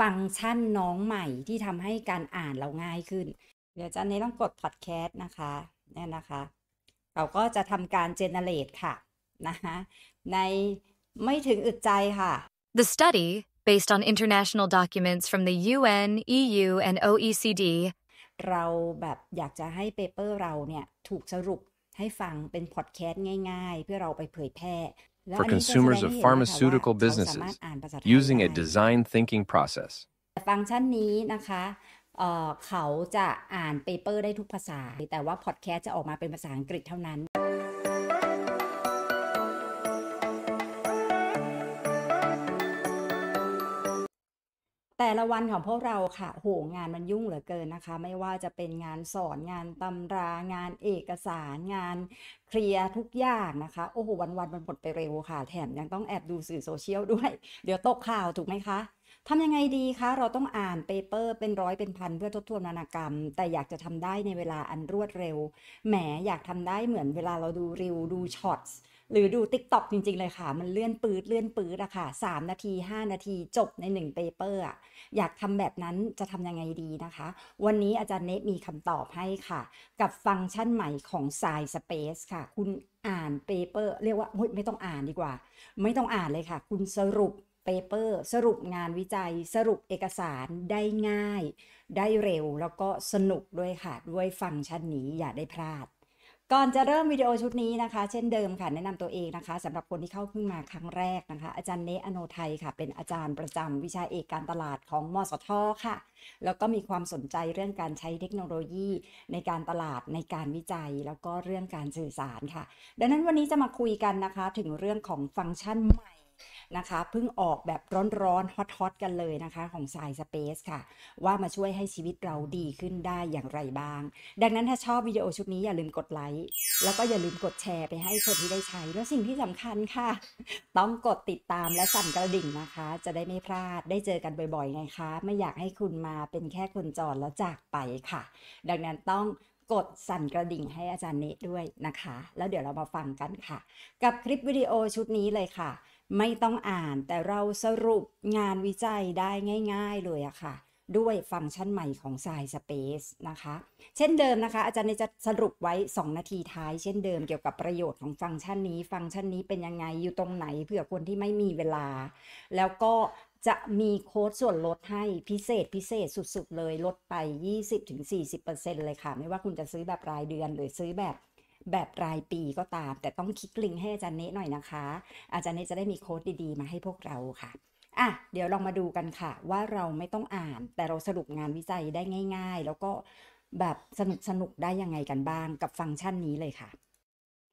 ฟังก์ชันน้องใหม่ที่ทำให้การอ่านเราง่ายขึ้น เดี๋ยวจันี้ต้องกดพอดแคสต์นะคะนี่นะคะ เราก็จะทำการเจเนเรตค่ะนะคะในไม่ถึงอึดใจค่ะ The study based on international documents from the UN, EU and OECD เราแบบอยากจะให้เปเปอร์เราเนี่ยถูกสรุปให้ฟังเป็นพอดแคสต์ง่าย ๆ เพื่อเราไปเผยแพร่ for consumers of pharmaceutical businesses using a design thinking process. ฟังก์ชันนี้นะคะเขาจะอ่านเปเปอร์ได้ทุกภาษา แต่ว่าพอดแคสต์จะออกมาเป็นภาษาอังกฤษเท่านั้นแต่ละวันของพวกเราค่ะ โห งานมันยุ่งเหลือเกินนะคะ ไม่ว่าจะเป็นงานสอนงานตำรา งานเอกสาร งานเคลียร์ทุกอย่างนะคะ โอ้โห วันวันมันหมดไปเร็วค่ะแถมยังต้องแอบดูสื่อโซเชียลด้วย เดี๋ยวตกข่าวถูกไหมคะทำยังไงดีคะ เราต้องอ่านเปเปอร์เป็นร้อยเป็นพันเพื่อทบทวนนานากรรม แต่อยากจะทำได้ในเวลาอันรวดเร็ว แหม อยากทำได้เหมือนเวลาเราดูรีวดูช็อตสหรือดู Tik t o อกจริงๆ เลยค่ะ มันเลื่อนปืดเลื่อนปืดอะค่ะสามนาที 5 นาทีจบใน1งเปเปอะอยากทำแบบนั้นจะทำยังไงดีนะคะ วันนี้อาจารย์เนตมีคำตอบให้ค่ะ กับฟังก์ชันใหม่ของ s i z e Space ค่ะ คุณอ่านเปเปอร์เรียกว่าไม่ต้องอ่านดีกว่า ไม่ต้องอ่านเลยค่ะ คุณสรุปเปเปอร์สรุปงานวิจัยสรุปเอกสารได้ง่าย ได้เร็ว แล้วก็สนุกด้วยค่ะด้วยฟังก์ชันนี้อย่าได้พลาดก่อนจะเริ่มวิดีโอชุดนี้นะคะ เช่นเดิมค่ะแนะนำตัวเองนะคะ สำหรับคนที่เข้าเพิ่งมาครั้งแรกนะคะ อาจารย์เนอโนไทยค่ะ เป็นอาจารย์ประจำ วิชาเอกการตลาดของมสท ค่ะ แล้วก็มีความสนใจเรื่องการใช้เทคโนโลยี ในการตลาดในการวิจัย แล้วก็เรื่องการสื่อสารค่ะ ดังนั้นวันนี้จะมาคุยกันนะคะถึงเรื่องของฟังก์ชันใหม่นะคะเพิ่งออกแบบร้อนๆฮอตๆกันเลยนะคะของสายสเปซค่ะ ว่ามาช่วยให้ชีวิตเราดีขึ้นได้อย่างไรบ้าง ดังนั้นถ้าชอบวิดีโอชุดนี้อย่าลืมกดไลค์ แล้วก็อย่าลืมกดแชร์ไปให้คนที่ได้ใช้ แล้วสิ่งที่สำคัญค่ะ ต้องกดติดตามและสั่นกระดิ่งนะคะ จะได้ไม่พลาดได้เจอกันบ่อยๆไงคะ ไม่อยากให้คุณมาเป็นแค่คนจอดแล้วจากไปค่ะ ดังนั้นต้องกดสั่นกระดิ่งให้อาจารย์เนตด้วยนะคะ แล้วเดี๋ยวเรามาฟังกันค่ะ กับคลิปวิดีโอชุดนี้เลยค่ะ ไม่ต้องอ่านแต่เราสรุปงานวิจัยได้ง่าย ๆเลยอะค่ะ ด้วยฟังก์ชันใหม่ของ s ายสเปซนะคะ เช่นเดิมนะคะ อาจารย์จะสรุปไว้ 2 นาทีท้าย เช่นเดิม เกี่ยวกับประโยชน์ของฟังก์ชันนี้ ฟังก์ชันนี้เป็นยังไงอยู่ตรงไหน เผื่อคนที่ไม่มีเวลา แล้วก็จะมีโค้ดส่วนลดให้พิเศษพิเศษสุดๆเลยลดไป 20-40%เลยค่ะ ไม่ว่าคุณจะซื้อแบบรายเดือนหรือซื้อแบบแบบรายปีก็ตาม แต่ต้องคลิกลิงให้อาจารย์เนหน่อยนะคะ อาจารย์เนจะได้มีโค้ดดีๆ มาให้พวกเราค่ะอ่ะ เดี๋ยวลองมาดูกันค่ะ ว่าเราไม่ต้องอ่านแต่เราสรุปงานวิจัยได้ง่าย ๆ แล้วก็แบบสนุกสนุกได้ยังไงกันบ้างกับฟังก์ชันนี้เลยค่ะ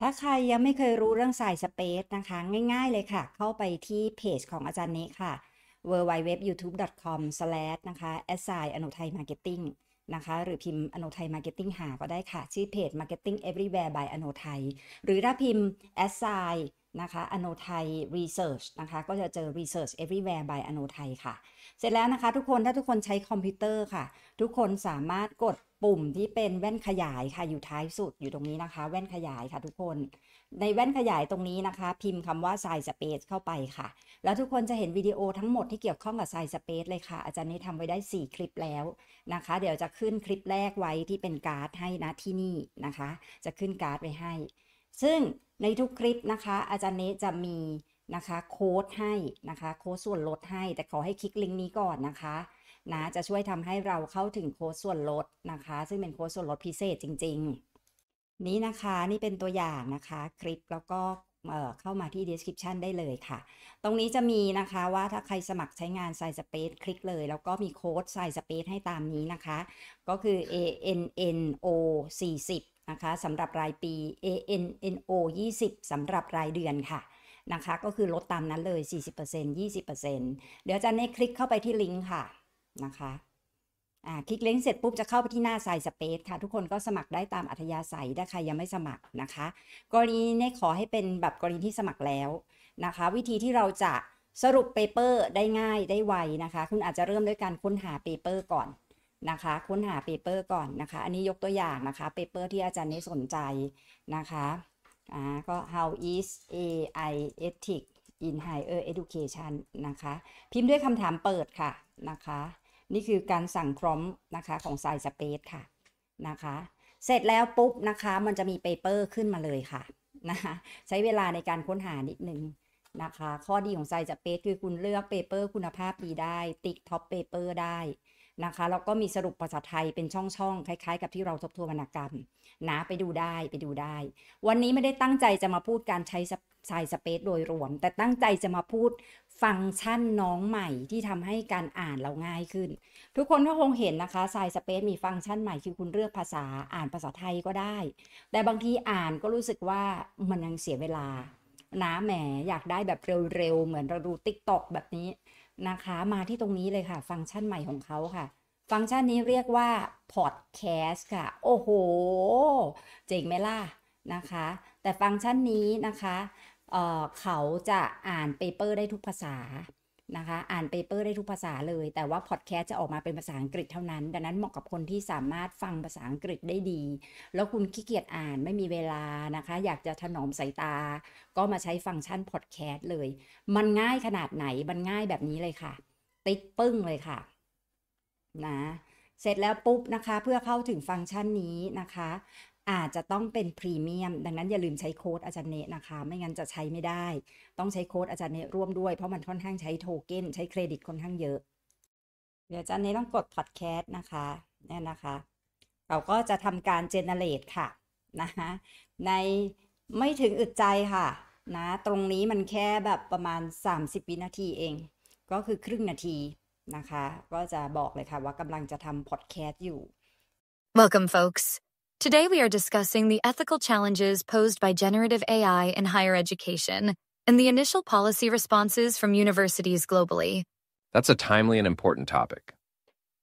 ถ้าใครยังไม่เคยรู้เรื่องสายสเปซนะคะง่ายๆเลยค่ะ เข้าไปที่เพจของอาจารย์เนค่ะ w w w y o u t u b e c o m นะคะแอสไซน์อนุไทย Marketing นะคะ หรือพิมพ์อโนไทยมาร์เก็ตติหาก็ได้ค่ะ ชื่อเพจ Marketing Everywhere by อโนไทยหรือถ้าพิมพ์แอสไซนนะคะอโนไทย Research นะคะก็จะเจอ Research Everywhere by อโนไทยค่ะ เสร็จแล้วนะคะทุกคนถ้าทุกคนใช้คอมพิวเตอร์ค่ะ ทุกคนสามารถกดปุ่มที่เป็นแว่นขยายค่ะอยู่ท้ายสุดอยู่ตรงนี้นะคะแว่นขยายค่ะทุกคน ในแว่นขยายตรงนี้นะคะ พิมพ์คำว่า Science Space เข้าไปค่ะ แล้วทุกคนจะเห็นวิดีโอทั้งหมดที่เกี่ยวข้องกับ Science Space เลยค่ะ อาจารย์นี้ทำไว้ได้ 4 คลิปแล้วนะคะ เดี๋ยวจะขึ้นคลิปแรกไว้ที่เป็นการ์ด ให้นะที่นี่นะคะ จะขึ้นการ์ดไว้ให้ซึ่งในทุกคลิปนะคะอาจารย์เนจะมีนะคะโค้ดให้นะคะโค้ดส่วนลดให้ แต่ขอให้คลิกลิงก์นี้ก่อนนะคะนะจะช่วยทำให้เราเข้าถึงโค้ดส่วนลดนะคะ ซึ่งเป็นโค้ดส่วนลดพิเศษจริง ๆนี้นะคะนี่เป็นตัวอย่างนะคะคลิปแล้วก็เข้ามาที่ description ได้เลยค่ะตรงนี้จะมีนะคะว่าถ้าใครสมัครใช้งาน s i z e Space คลิกเลยแล้วก็มีโค้ด s i z e Space ให้ตามนี้นะคะ ก็คือ ANNO 40ะคะสำหรับรายปี ANO n 20สำหรับรายเดือนค่ะ นะคะ ก็คือลดตามนั้นเลย 40% 20%เดี๋ยวจะในคลิกเข้าไปที่ลิงก์ค่ะ นะคะคลิกลิงก์เสร็จปุ๊บจะเข้าไปที่หน้าไซส์สเปซค่ะ ทุกคนก็สมัครได้ตามอัธยาศัยถ้าใครยังไม่สมัครนะคะ กรณีนี้ขอให้เป็นแบบกรณีที่สมัครแล้วนะคะ วิธีที่เราจะสรุปเปเปอร์ได้ง่ายได้ไวนะคะ คุณอาจจะเริ่มด้วยการค้นหาเปเปอร์ก่อนนะคะ ค้นหาเปเปอร์ก่อนนะคะ อันนี้ยกตัวอย่างนะคะเปเปอร์ที่อาจารย์นี่สนใจนะคะอ่าก็ how is AI ethics in higher education นะคะ พิมพ์ด้วยคำถามเปิดค่ะนะคะ นี่คือการสั่งพร้อมนะคะของสาสเปซค่ะนะคะ เสร็จแล้วปุ๊บนะคะมันจะมีเปเปอร์ขึ้นมาเลยค่ะนะคะ ใช้เวลาในการค้นหานิดนึงนะคะ ข้อดีของไซจะเปสคือคุณเลือกเปเปอร์คุณภาพดีได้ ติ๊กท็อปเปเปอร์ได้นะคะแล้วก็มีสรุปภาษาไทยเป็นช่องๆคล้ายๆ กับที่เราทบทวนวรรณกรรมนะไปดูได้ไปดูได้ วันนี้ไม่ได้ตั้งใจจะมาพูดการใช้สายสเปซโดยรวมแต่ตั้งใจจะมาพูดฟังก์ชันน้องใหม่ที่ทำให้การอ่านเราง่ายขึ้นทุกคนก็คงเห็นนะคะสายสเปซมีฟังก์ชันใหม่คือคุณเลือกภาษาอ่านภาษาไทยก็ได้ แต่บางทีอ่านก็รู้สึกว่ามันยังเสียเวลานะแหมอยากได้แบบเร็วๆเหมือนเราดูติ๊กต็อกแบบนี้นะคะ มาที่ตรงนี้เลยค่ะ ฟังก์ชันใหม่ของเขาค่ะ ฟังก์ชันนี้เรียกว่า พอดแคสต์ค่ะ โอ้โห เจ๋งไหมล่ะ นะคะ แต่ฟังก์ชันนี้นะคะเเขาจะอ่านเปเปอร์ได้ทุกภาษานะคะ อ่านเปเปอร์ได้ทุกภาษาเลย แต่ว่าพอดแคสต์จะออกมาเป็นภาษาอังกฤษเท่านั้น ดังนั้นเหมาะกับคนที่สามารถฟังภาษาอังกฤษได้ดี แล้วคุณขี้เกียจอ่านไม่มีเวลานะคะ อยากจะถนอมสายตา ก็มาใช้ฟังก์ชันพอดแคสต์เลย มันง่ายขนาดไหน มันง่ายแบบนี้เลยค่ะ ติ๊กปึ้งเลยค่ะ นะ เสร็จแล้วปุ๊บนะคะ เพื่อเข้าถึงฟังก์ชันนี้นะคะอาจจะต้องเป็นพรีเมียมดังนั้นอย่าลืมใช้โค้ดอาจารย์เนนะคะ ไม่งั้นจะใช้ไม่ได้ ต้องใช้โค้ดอาจารย์เนร่วมด้วยเพราะมันค่อนข้างใช้โทเก้นใช้เครดิตค่อนข้างเยอะ เดี๋ยวอาจารย์เนต้องกดพอดแคสต์นะคะเนี่ยนะคะ เราก็จะทำการเจเนเรตค่ะนะคะในไม่ถึงอึดใจค่ะนะตรงนี้มันแค่แบบประมาณ 30 วินาทีเอง ก็คือครึ่งนาทีนะคะ ก็จะบอกเลยค่ะว่ากำลังจะทำพอดแคสต์อยู่ Welcome folks Today we are discussing the ethical challenges posed by generative AI in higher education and the initial policy responses from universities globally. That's a timely and important topic.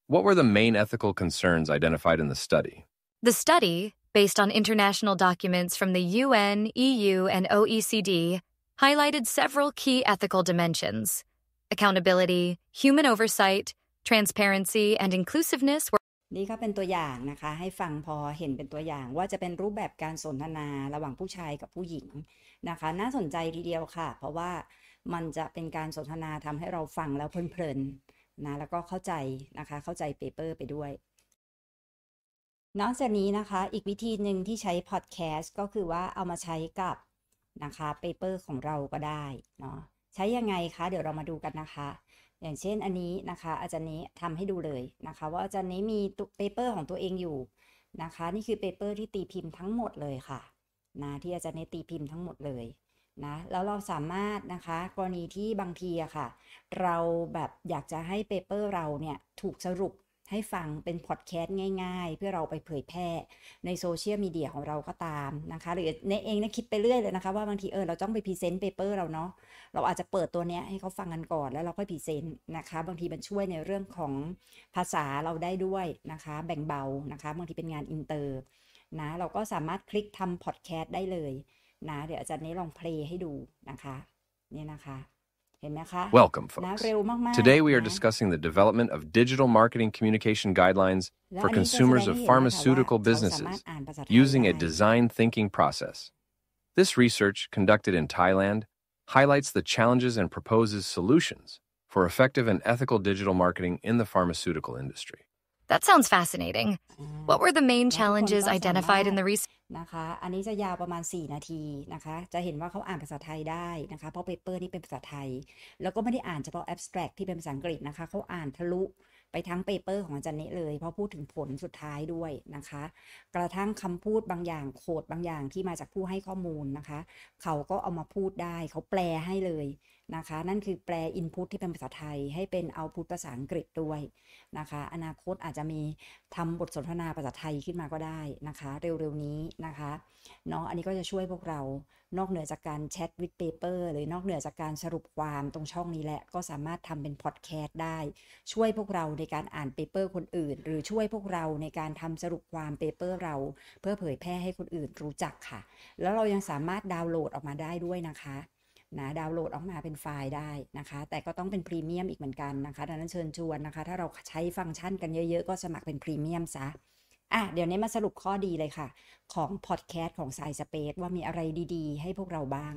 What were the main ethical concerns identified in the study? The study, based on international documents from the UN, EU, and OECD, highlighted several key ethical dimensions. Accountability, human oversight, transparency, and inclusiveness นี่ก็เป็นตัวอย่างนะคะให้ฟังพอเห็นเป็นตัวอย่างว่าจะเป็นรูปแบบการสนทนาระหว่างผู้ชายกับผู้หญิงนะคะ น่าสนใจทีเดียวค่ะเพราะว่ามันจะเป็นการสนทนาทำให้เราฟังแล้วเพลินๆนะแล้วก็เข้าใจนะคะเข้าใจเปเปอร์ไปด้วย นอกจากนี้นะคะอีกวิธีหนึ่งที่ใช้พอดแคสต์ก็คือว่าเอามาใช้กับนะคะเปเปอร์ของเราก็ได้เนาะใช้ยังไงคะเดี๋ยวเรามาดูกันนะคะอย่างเช่นอันนี้นะคะอาจารย์นี้ทำให้ดูเลยนะคะ ว่าอาจารย์นี้มีเปเปอร์ของตัวเองอยู่นะคะนี่คือเปเปอร์ที่ตีพิมพ์ทั้งหมดเลยค่ะนะที่อาจารย์นี้ตีพิมพ์ทั้งหมดเลยนะแล้วเราสามารถนะคะกรณีที่บางทีอะค่ะ เราแบบอยากจะให้เปเปอร์เราเนี่ยถูกสรุปให้ฟังเป็นพอดแคสต์ง่าย ๆ เพื่อเราไปเผยแพร่ในโซเชียลมีเดียของเราก็ตามนะคะ หรือในเองนะคิดไปเรื่อยเลยนะคะ ว่าบางทีเออเราต้องไปพรีเซนต์เปเปอร์เราเนาะ เราอาจจะเปิดตัวเนี้ยให้เขาฟังกันก่อนแล้วเราค่อยพรีเซนต์นะคะ บางทีมันช่วยในเรื่องของภาษาเราได้ด้วยนะคะ แบ่งเบานะคะ บางทีเป็นงานอินเตอร์นะ เราก็สามารถคลิกทำพอดแคสต์ได้เลยนะ เดี๋ยวอาจารย์นี้ลองเพลย์ให้ดูนะคะนี่นะคะ Welcome, folks. Today we are discussing the development of digital marketing communication guidelines for consumers of pharmaceutical businesses using a design thinking process. This research, conducted in Thailand, highlights the challenges and proposes solutions for effective and ethical digital marketing in the pharmaceutical industry. That sounds fascinating. What were the main challenges identified in the research? นะคะ อันนี้จะยาวประมาณ 4 นาทีนะคะ จะเห็นว่าเขาอ่านภาษาไทยได้นะคะ เพราะเปเปอร์นี่เป็นภาษาไทย แล้วก็ไม่ได้อ่านเฉพาะ abstract ที่เป็นภาษาอังกฤษนะคะ เขาอ่านทะลุไปทั้งเปเปอร์ของอาจารย์เ้เลย เพราะพูดถึงผลสุดท้ายด้วยนะคะ กระทั่งคำพูดบางอย่างโคดบางอย่างที่มาจากผู้ให้ข้อมูลนะคะ เขาก็เอามาพูดได้ เขาแปลให้เลยนะคะนั่นคือแปล Input ที่เป็นภาษาไทยให้เป็น Output ภาษาอังกฤษด้วยนะคะ อนาคตอาจจะมี ทำบทสนทนาภาษาไทยขึ้นมาก็ได้นะคะ เร็วๆนี้นะคะเนาะอันนี้ก็จะช่วยพวกเรานอกเหนือจากการแชทวิดเปเปอร์หรือนอกเหนือจากการสรุปความตรงช่องนี้แหละก็สามารถทำเป็นพอดแคสต์ได้ ช่วยพวกเราในการอ่านเปเปอร์คนอื่น หรือช่วยพวกเราในการทำสรุปความเปเปอร์เราเพื่อเผยแพร่ให้คนอื่นรู้จักค่ะแล้วเรายังสามารถดาวน์โหลดออกมาได้ด้วยนะคะนะดาวน์โหลดออกมาเป็นไฟล์ได้นะคะ แต่ก็ต้องเป็นพรีเมียมอีกเหมือนกันนะคะดังนั้นเชิญชวนนะคะ ถ้าเราใช้ฟังก์ชันกันเยอะๆ ก็สมัครเป็นพรีเมียมซะ อ่ะเดี๋ยวนี้มาสรุปข้อดีเลยค่ะ ของพอดแคสต์ของสายสเปซว่ามีอะไรดีๆ ให้พวกเราบ้าง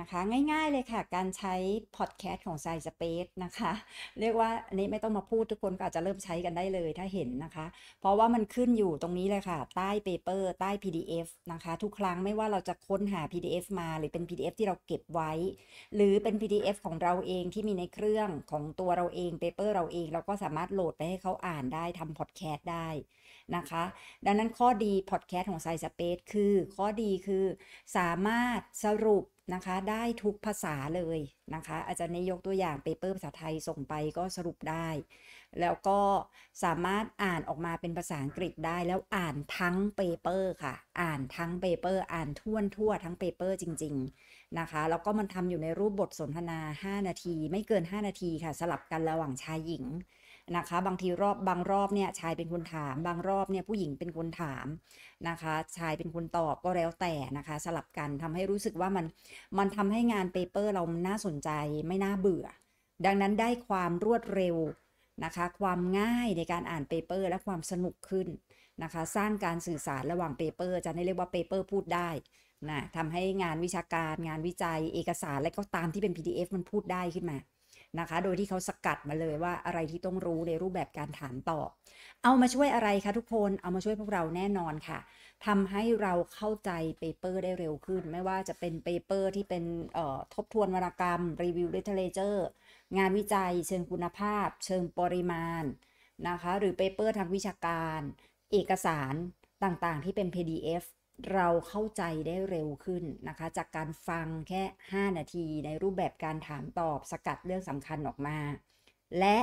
นะคะง่ายๆเลยค่ะการใช้พอดแคสต์ของ s ซ s p a c e นะคะ เรียกว่า อันนี้ ไม่ต้องมาพูดทุกคน ก็อาจจะเริ่มใช้กันได้เลยถ้าเห็นนะคะ เพราะว่ามันขึ้นอยู่ตรงนี้เลยค่ะ ใต้เปเปอร์ใต้ PDF นะคะ ทุกครั้งไม่ว่าเราจะค้นหา PDF มาหรือเป็น PDF ที่เราเก็บไว้ หรือเป็น PDF ของเราเองที่มีในเครื่องของตัวเราเองเปเปอร์เราเอง เราก็สามารถโหลดไปให้เขาอ่านได้ทำพอดแคสต์ได้นะคะ ดังนั้นข้อดีพอดแคสต์ของ s ซ s p a c e คือข้อดีคือสามารถสรุปนะคะได้ทุกภาษาเลยนะคะอาจารย์นยกตัวอย่างเปเปอร์ภาษาไทยส่งไปก็สรุปได้ แล้วก็สามารถอ่านออกมาเป็นภาษาอังกฤษได้ แล้วอ่านทั้งเปเปอร์ค่ะ อ่านทั้งเปเปอร์อ่านท่วนทั่วทั้งเปเปอร์จริงๆนะคะแล้วก็มันทำอยู่ในรูปบทสนทนา 5 นาที ไม่เกิน 5 นาทีค่ะ สลับกันระหว่างชายหญิงนะคะบางทีรอบบางรอบเนี่ยชายเป็นคนถาม บางรอบเนี่ยผู้หญิงเป็นคนถามนะคะชายเป็นคนตอบก็แล้วแต่นะคะสลับกันทำให้รู้สึกว่ามันมันทำให้งานเปเปอร์เราน่าสนใจไม่น่าเบื่อดังนั้นได้ความรวดเร็วนะคะความง่ายในการอ่านเปเปอร์และความสนุกขึ้นนะคะ สร้างการสื่อสารระหว่างเปเปอร์จะได้เรียกว่าเปเปอร์ พูดได้นะทำให้งานวิชาการงานวิจัยเอกสารและก็ตามที่เป็น PDF มันพูดได้ขึ้นมานะคะ โดยที่เขาสกัดมาเลยว่าอะไรที่ต้องรู้ในรูปแบบการถามตอบเอามาช่วยอะไรคะทุกคน เอามาช่วยพวกเราแน่นอนค่ะ ทำให้เราเข้าใจเปเปอร์ได้เร็วขึ้น ไม่ว่าจะเป็นเปเปอร์ที่เป็นทบทวนวรรณกรรมรีวิวลิเทเลเจอร์ งานวิจัยเชิงคุณภาพ เชิงปริมาณนะคะ หรือเปเปอร์ทางวิชาการ เอกสารต่างๆที่เป็น PDF เราเข้าใจได้เร็วขึ้นนะคะ จากการฟังแค่ 5 นาที ในรูปแบบการถามตอบสกัดเรื่องสำคัญออกมา และ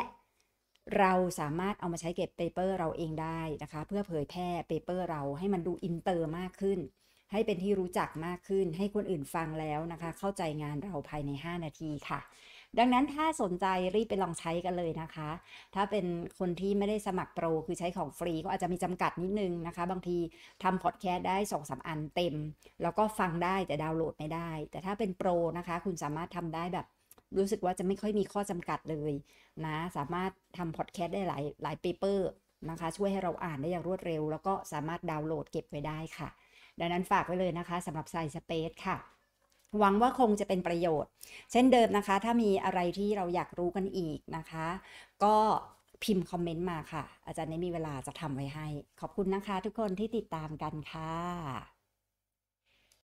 เราสามารถเอามาใช้เก็บเปเปอร์เราเองได้นะคะ เพื่อเผยแพร่เปเปอร์เราให้มันดูอินเตอร์มากขึ้น ให้เป็นที่รู้จักมากขึ้น ให้คนอื่นฟังแล้วนะคะ เข้าใจงานเราภายใน 5 นาทีค่ะดังนั้นถ้าสนใจรีบไปลองใช้กันเลยนะคะ ถ้าเป็นคนที่ไม่ได้สมัครโปรคือใช้ของฟรีก็อาจจะมีจำกัดนิดนึงนะคะ บางทีทำพอดแคสต์ได้สองสาอันเต็มแล้วก็ฟังได้แต่ดาวน์โหลดไม่ได้ แต่ถ้าเป็นโปรนะคะคุณสามารถทำได้แบบ รู้สึกว่าจะไม่ค่อยมีข้อจำกัดเลย นะสามารถทำพอดแคสต์ได้หลายหลายเปเปอร์นะคะ ช่วยให้เราอ่านได้อย่างรวดเร็ว แล้วก็สามารถดาวน์โหลดเก็บไว้ได้ค่ะ ดังนั้นฝากไว้เลยนะคะสำหรับไซสเปซค่ะหวังว่าคงจะเป็นประโยชน์ เช่นเดิมนะคะ ถ้ามีอะไรที่เราอยากรู้กันอีกนะคะ ก็พิมพ์คอมเมนต์มาค่ะ อาจารย์นี้มีเวลาจะทำไว้ให้ ขอบคุณนะคะทุกคนที่ติดตามกันค่ะ